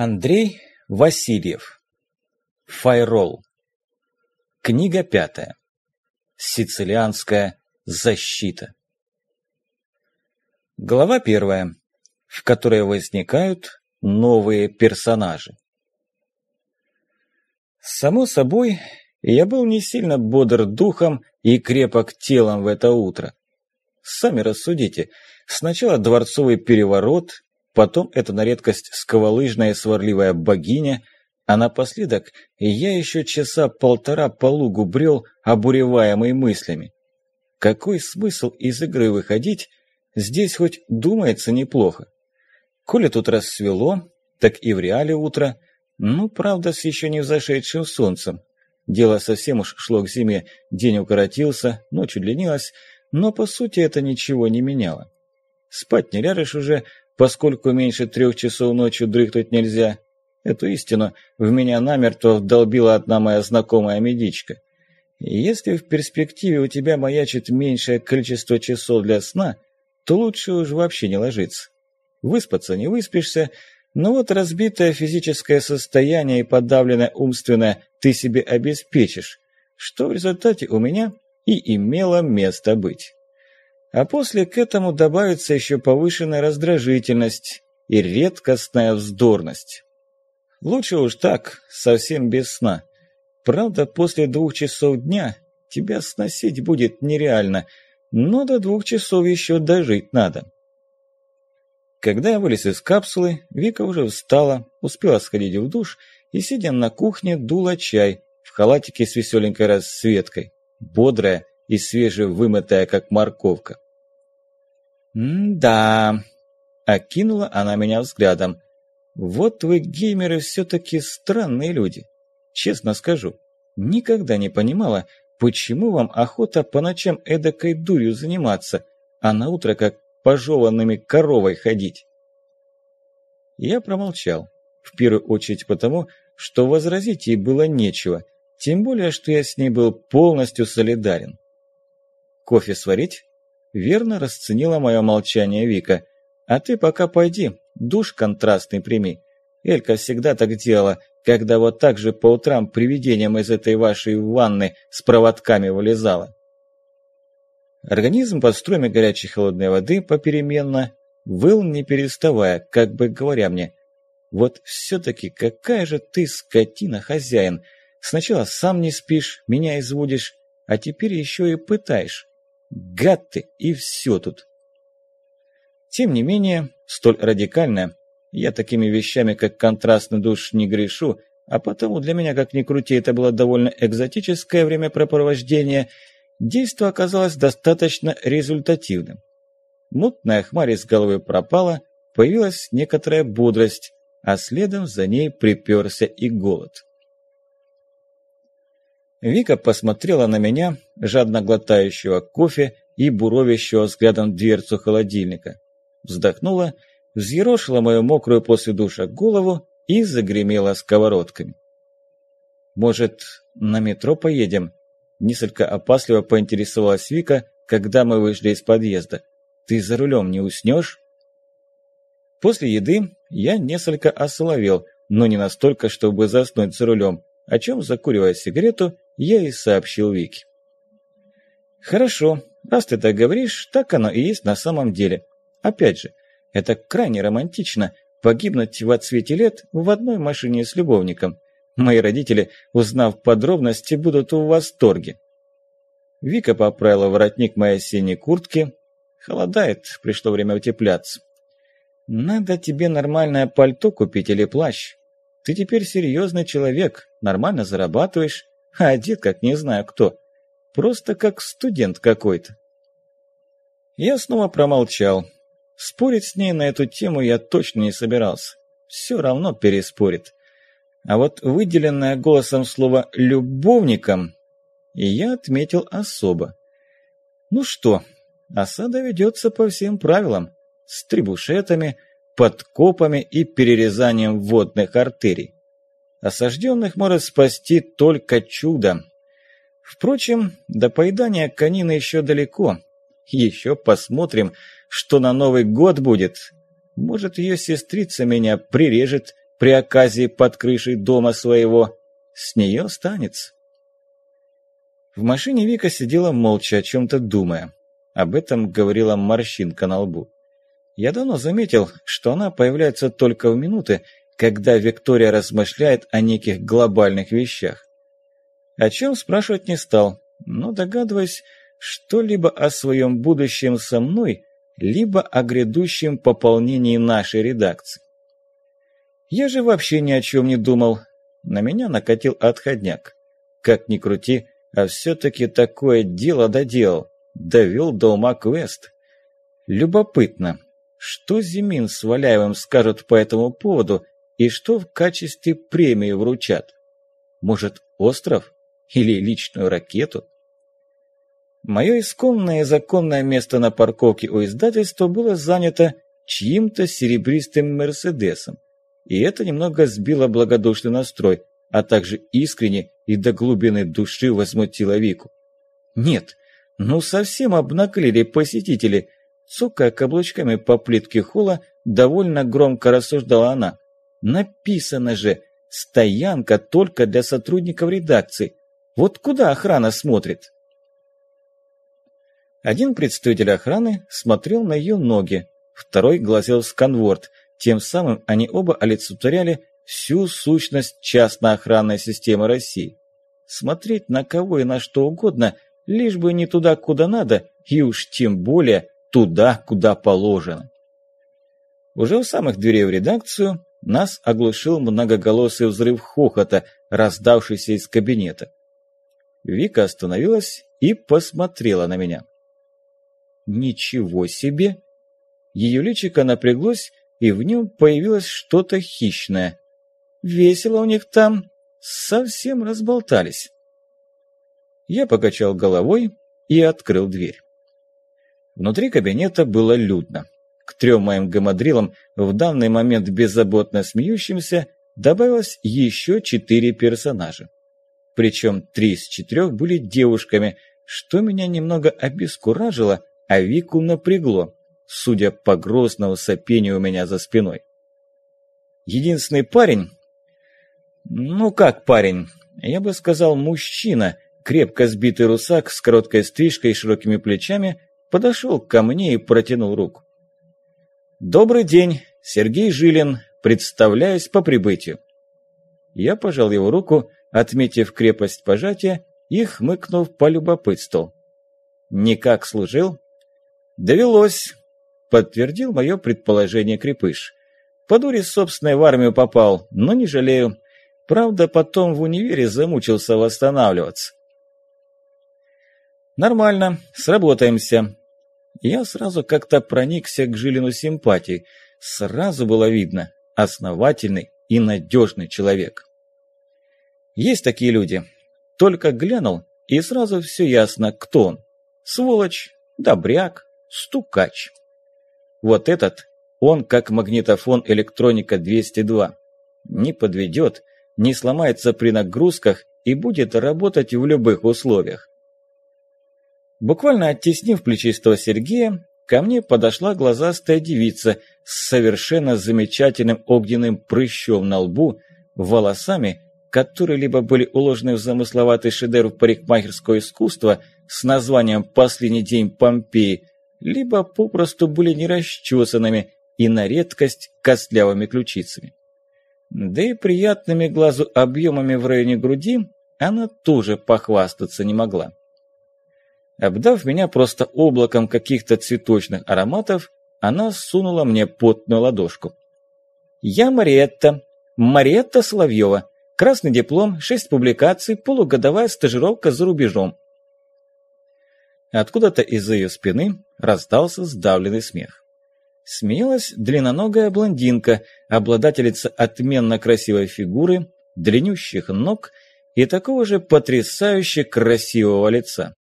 Андрей Васильев. Файрол. Книга пятая. Сицилианская защита. Глава первая, в которой возникают новые персонажи. Само собой, я был не сильно бодр духом и крепок телом в это утро. Сами рассудите, сначала дворцовый переворот, Потом это на редкость сковолыжная сварливая богиня, а напоследок я еще часа полтора по лугу брел, обуреваемый мыслями. Какой смысл из игры выходить? Здесь хоть думается неплохо. Коли тут рассвело, так и в реале утро. Ну, правда, с еще не взошедшим солнцем. Дело совсем уж шло к зиме, день укоротился, ночь удлинилась, но по сути это ничего не меняло. Спать не ляжешь уже, поскольку меньше трех часов ночью дрыхнуть нельзя. Эту истину в меня намертво вдолбила одна моя знакомая медичка. Если в перспективе у тебя маячит меньшее количество часов для сна, то лучше уж вообще не ложиться. Выспаться не выспишься, но вот разбитое физическое состояние и подавленное умственное ты себе обеспечишь, что в результате у меня и имело место быть. А после к этому добавится еще повышенная раздражительность и редкостная вздорность. Лучше уж так, совсем без сна. Правда, после двух часов дня тебя сносить будет нереально, но до двух часов еще дожить надо. Когда я вылез из капсулы, Вика уже встала, успела сходить в душ и, сидя на кухне, дула чай в халатике с веселенькой расцветкой, бодрая и свежевымытая, как морковка. «М-да», – окинула она меня взглядом. «Вот вы, геймеры, все-таки странные люди. Честно скажу, никогда не понимала, почему вам охота по ночам эдакой дурью заниматься, а на утро как пожеванными коровой ходить». Я промолчал, в первую очередь потому, что возразить ей было нечего, тем более, что я с ней был полностью солидарен. Кофе сварить?» Верно расценила мое молчание Вика. «А ты пока пойди, душ контрастный прими. Элька всегда так делала, когда вот так же по утрам привидением из этой вашей ванны с проводками вылезала». Организм под струями горячей холодной воды попеременно выл, не переставая, как бы говоря мне, «Вот все-таки какая же ты скотина, хозяин! Сначала сам не спишь, меня изводишь, а теперь еще и пытаешь. Гад ты, и все тут. Тем не менее, столь радикально, я такими вещами, как контрастный душ, не грешу, а потому для меня, как ни крути, это было довольно экзотическое времяпрепровождение, действо оказалось достаточно результативным. Мутная хмарь из головы пропала, появилась некоторая бодрость, а следом за ней приперся и голод. Вика посмотрела на меня, жадно глотающего кофе и буровящего взглядом дверцу холодильника. Вздохнула, взъерошила мою мокрую после душа голову и загремела сковородками. «Может, на метро поедем?» Несколько опасливо поинтересовалась Вика, когда мы вышли из подъезда. «Ты за рулем не уснешь?» После еды я несколько осоловел, но не настолько, чтобы заснуть за рулем, о чем, закуривая сигарету, я и сообщил Вике. «Хорошо, раз ты так говоришь, так оно и есть на самом деле. Опять же, это крайне романтично – погибнуть в отсвете лет в одной машине с любовником. Мои родители, узнав подробности, будут в восторге». Вика поправила воротник моей синей куртки. «Холодает, пришло время утепляться». «Надо тебе нормальное пальто купить или плащ. Ты теперь серьезный человек, нормально зарабатываешь» а одет как не знаю кто. Просто как студент какой-то. Я снова промолчал. Спорить с ней на эту тему я точно не собирался. Все равно переспорит. А вот выделенное голосом слово «любовником» я отметил особо. Ну что, осада ведется по всем правилам. С требушетами, подкопами и перерезанием водных артерий. Осажденных может спасти только чудо. Впрочем, до поедания конины еще далеко. Еще посмотрим, что на Новый год будет. Может, ее сестрица меня прирежет при оказии под крышей дома своего. С нее станется. В машине Вика сидела молча, о чем-то думая. Об этом говорила морщинка на лбу. Я давно заметил, что она появляется только в минуты, когда Виктория размышляет о неких глобальных вещах. О чем спрашивать не стал, но догадываясь, что либо о своем будущем со мной, либо о грядущем пополнении нашей редакции. Я же вообще ни о чем не думал. На меня накатил отходняк. Как ни крути, а все-таки такое дело доделал. Довел до ума квест. Любопытно, что Зимин с Валяевым скажут по этому поводу, и что в качестве премии вручат? Может, остров? Или личную ракету? Мое исконное и законное место на парковке у издательства было занято чьим-то серебристым Мерседесом. И это немного сбило благодушный настрой, а также искренне и до глубины души возмутило Вику. Нет, ну совсем обнаклели посетители. Цокая каблучками по плитке холла, довольно громко рассуждала она. Написано же, стоянка только для сотрудников редакции. Вот куда охрана смотрит? Один представитель охраны смотрел на ее ноги, второй глазел в сканворд. Тем самым они оба олицетворяли всю сущность частной охранной системы России. Смотреть на кого и на что угодно, лишь бы не туда, куда надо, и уж тем более туда, куда положено. Уже у самых дверей в редакцию нас оглушил многоголосый взрыв хохота, раздавшийся из кабинета. Вика остановилась и посмотрела на меня. «Ничего себе!» Ее личико напряглось, и в нем появилось что-то хищное. «Весело у них там! Совсем разболтались!» Я покачал головой и открыл дверь. Внутри кабинета было людно. К трем моим гамадрилам, в данный момент беззаботно смеющимся, добавилось еще четыре персонажа. Причем три из четырех были девушками, что меня немного обескуражило, а Вику напрягло, судя по грозному сопению у меня за спиной. Единственный парень... Ну как парень? Я бы сказал мужчина, крепко сбитый русак с короткой стрижкой и широкими плечами, подошел ко мне и протянул руку. «Добрый день, Сергей Жилин, представляюсь по прибытию». Я пожал его руку, отметив крепость пожатия и, хмыкнув, любопытству. «Никак служил?» «Довелось», — подтвердил мое предположение крепыш. «По дуре, собственной в армию попал, но не жалею. Правда, потом в универе замучился восстанавливаться». «Нормально, сработаемся», я сразу как-то проникся к Жилину симпатии. Сразу было видно – основательный и надежный человек. Есть такие люди. Только глянул, и сразу все ясно, кто он. Сволочь, добряк, стукач. Вот этот, он как магнитофон электроника 202. Не подведет, не сломается при нагрузках и будет работать в любых условиях. Буквально оттеснив плечистого Сергея, ко мне подошла глазастая девица с совершенно замечательным огненным прыщом на лбу, волосами, которые либо были уложены в замысловатый шедевр парикмахерского искусства с названием «Последний день Помпеи», либо попросту были нерасчесанными и на редкость костлявыми ключицами. Да и приятными глазу объемами в районе груди она тоже похвастаться не могла. Обдав меня просто облаком каких-то цветочных ароматов, она сунула мне потную ладошку. «Я Мариетта. Мариетта Соловьева. Красный диплом, шесть публикаций, полугодовая стажировка за рубежом». Откуда-то из ее спины раздался сдавленный смех. Смеялась длинноногая блондинка, обладательница отменно красивой фигуры, длиннющих ног и такого же потрясающе красивого лица.